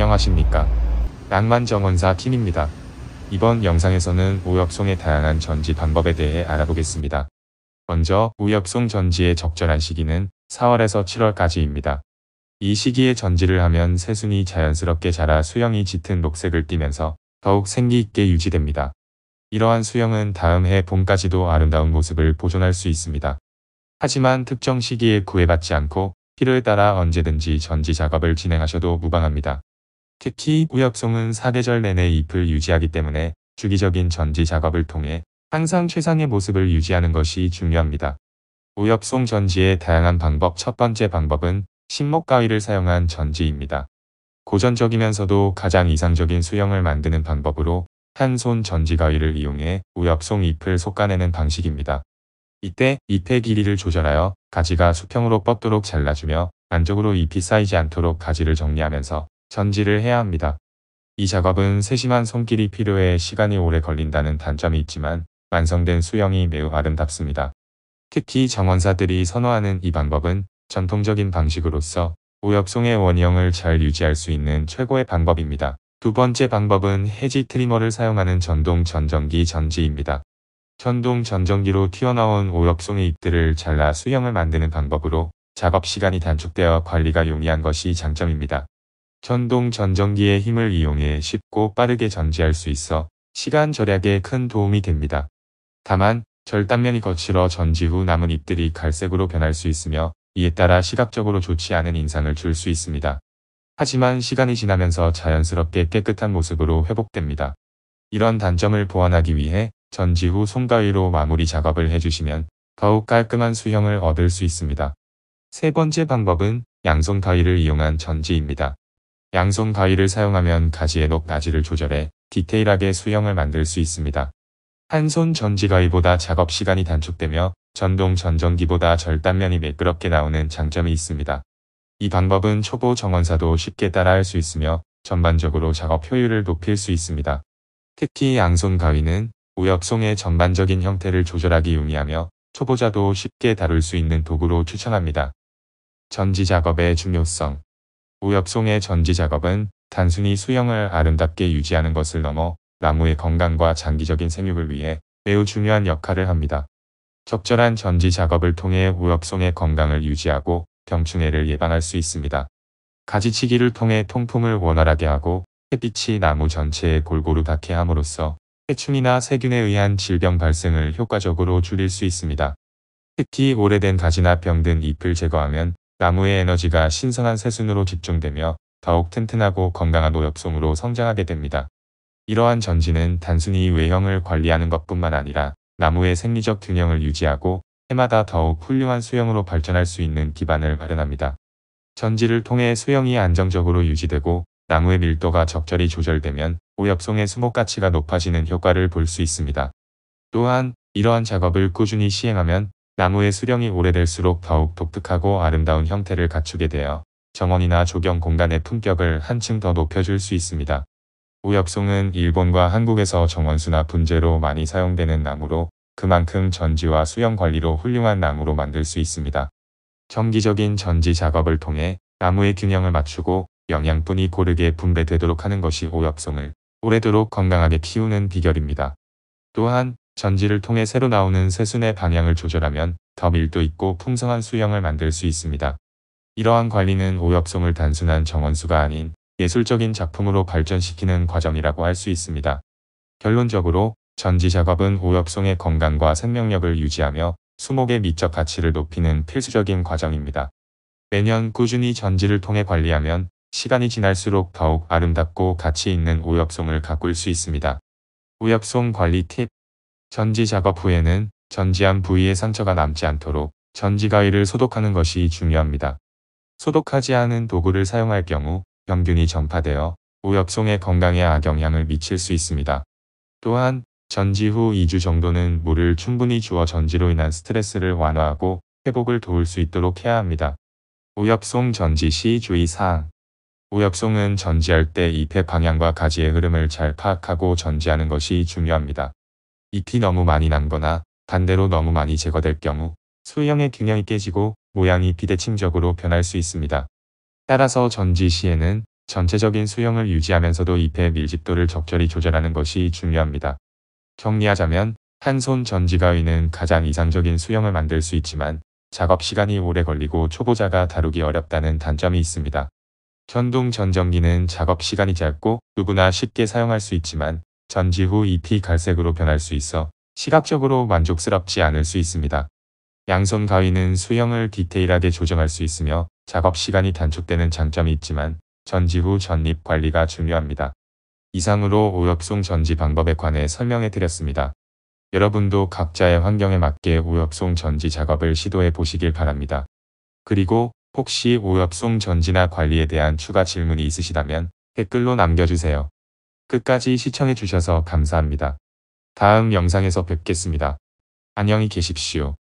안녕하십니까. 낭만정원사 팀입니다. 이번 영상에서는 오엽송의 다양한 전지 방법에 대해 알아보겠습니다. 먼저 오엽송 전지의 적절한 시기는 4월에서 7월까지입니다. 이 시기에 전지를 하면 새순이 자연스럽게 자라 수영이 짙은 녹색을 띠면서 더욱 생기있게 유지됩니다. 이러한 수영은 다음 해 봄까지도 아름다운 모습을 보존할 수 있습니다. 하지만 특정 시기에 구애받지 않고 필요에 따라 언제든지 전지 작업을 진행하셔도 무방합니다. 특히 우엽송은 사계절 내내 잎을 유지하기 때문에 주기적인 전지 작업을 통해 항상 최상의 모습을 유지하는 것이 중요합니다. 우엽송 전지의 다양한 방법 첫 번째 방법은 식목 가위를 사용한 전지입니다. 고전적이면서도 가장 이상적인 수형을 만드는 방법으로 한 손 전지 가위를 이용해 우엽송 잎을 솎아내는 방식입니다. 이때 잎의 길이를 조절하여 가지가 수평으로 뻗도록 잘라주며 안쪽으로 잎이 쌓이지 않도록 가지를 정리하면서 전지를 해야 합니다. 이 작업은 세심한 손길이 필요해 시간이 오래 걸린다는 단점이 있지만 완성된 수영이 매우 아름답습니다. 특히 정원사들이 선호하는 이 방법은 전통적인 방식으로서 우엽송의 원형을 잘 유지할 수 있는 최고의 방법입니다. 두 번째 방법은 해지 트리머를 사용하는 전동 전정기 전지입니다. 전동 전정기로 튀어나온 오엽송의 잎들을 잘라 수영을 만드는 방법으로 작업 시간이 단축되어 관리가 용이한 것이 장점입니다. 전동 전정기의 힘을 이용해 쉽고 빠르게 전지할 수 있어 시간 절약에 큰 도움이 됩니다. 다만 절단면이 거칠어 전지 후 남은 잎들이 갈색으로 변할 수 있으며 이에 따라 시각적으로 좋지 않은 인상을 줄 수 있습니다. 하지만 시간이 지나면서 자연스럽게 깨끗한 모습으로 회복됩니다. 이런 단점을 보완하기 위해 전지 후 손가위로 마무리 작업을 해주시면 더욱 깔끔한 수형을 얻을 수 있습니다. 세 번째 방법은 양손 가위를 이용한 전지입니다. 양손 가위를 사용하면 가지의 높낮지를 조절해 디테일하게 수형을 만들 수 있습니다. 한 손 전지가위보다 작업 시간이 단축되며 전동 전전기보다 절단면이 매끄럽게 나오는 장점이 있습니다. 이 방법은 초보 정원사도 쉽게 따라할 수 있으며 전반적으로 작업 효율을 높일 수 있습니다. 특히 양손 가위는 우역송의 전반적인 형태를 조절하기 용이하며 초보자도 쉽게 다룰 수 있는 도구로 추천합니다. 전지 작업의 중요성 우엽송의 전지 작업은 단순히 수영을 아름답게 유지하는 것을 넘어 나무의 건강과 장기적인 생육을 위해 매우 중요한 역할을 합니다. 적절한 전지 작업을 통해 우엽송의 건강을 유지하고 병충해를 예방할 수 있습니다. 가지치기를 통해 통풍을 원활하게 하고 햇빛이 나무 전체에 골고루 닿게 함으로써 해충이나 세균에 의한 질병 발생을 효과적으로 줄일 수 있습니다. 특히 오래된 가지나 병든 잎을 제거하면 나무의 에너지가 신선한 새순으로 집중되며 더욱 튼튼하고 건강한 오엽송으로 성장하게 됩니다. 이러한 전지는 단순히 외형을 관리하는 것뿐만 아니라 나무의 생리적 균형을 유지하고 해마다 더욱 훌륭한 수형으로 발전할 수 있는 기반을 마련합니다. 전지를 통해 수형이 안정적으로 유지되고 나무의 밀도가 적절히 조절되면 오엽송의 수목 가치가 높아지는 효과를 볼 수 있습니다. 또한 이러한 작업을 꾸준히 시행하면 나무의 수령이 오래될수록 더욱 독특하고 아름다운 형태를 갖추게 되어 정원이나 조경 공간의 품격을 한층 더 높여줄 수 있습니다. 우엽송은 일본과 한국에서 정원수나 분재로 많이 사용되는 나무로 그만큼 전지와 수영 관리로 훌륭한 나무로 만들 수 있습니다. 정기적인 전지 작업을 통해 나무의 균형을 맞추고 영양분이 고르게 분배되도록 하는 것이 오엽송을 오래도록 건강하게 키우는 비결입니다. 또한 전지를 통해 새로 나오는 새순의 방향을 조절하면 더 밀도 있고 풍성한 수영을 만들 수 있습니다. 이러한 관리는 오엽송을 단순한 정원수가 아닌 예술적인 작품으로 발전시키는 과정이라고 할 수 있습니다. 결론적으로 전지 작업은 오엽송의 건강과 생명력을 유지하며 수목의 미적 가치를 높이는 필수적인 과정입니다. 매년 꾸준히 전지를 통해 관리하면 시간이 지날수록 더욱 아름답고 가치 있는 오엽송을 가꿀 수 있습니다. 오엽송 관리 팁 전지 작업 후에는 전지한 부위에 상처가 남지 않도록 전지 가위를 소독하는 것이 중요합니다. 소독하지 않은 도구를 사용할 경우 병균이 전파되어 오엽송의 건강에 악영향을 미칠 수 있습니다. 또한 전지 후 2주 정도는 물을 충분히 주어 전지로 인한 스트레스를 완화하고 회복을 도울 수 있도록 해야 합니다. 오엽송 전지 시 주의사항 오엽송은 전지할 때 잎의 방향과 가지의 흐름을 잘 파악하고 전지하는 것이 중요합니다. 잎이 너무 많이 난거나 반대로 너무 많이 제거될 경우 수형의 균형이 깨지고 모양이 비대칭적으로 변할 수 있습니다. 따라서 전지 시에는 전체적인 수형을 유지하면서도 잎의 밀집도를 적절히 조절하는 것이 중요합니다. 정리하자면 한 손 전지가위는 가장 이상적인 수형을 만들 수 있지만 작업 시간이 오래 걸리고 초보자가 다루기 어렵다는 단점이 있습니다. 전동 전정기는 작업 시간이 짧고 누구나 쉽게 사용할 수 있지만 전지 후 잎이 갈색으로 변할 수 있어 시각적으로 만족스럽지 않을 수 있습니다. 양손 가위는 수형을 디테일하게 조정할 수 있으며 작업 시간이 단축되는 장점이 있지만 전지 후 전립 관리가 중요합니다. 이상으로 오엽송 전지 방법에 관해 설명해 드렸습니다. 여러분도 각자의 환경에 맞게 오엽송 전지 작업을 시도해 보시길 바랍니다. 그리고 혹시 오엽송 전지나 관리에 대한 추가 질문이 있으시다면 댓글로 남겨주세요. 끝까지 시청해주셔서 감사합니다. 다음 영상에서 뵙겠습니다. 안녕히 계십시오.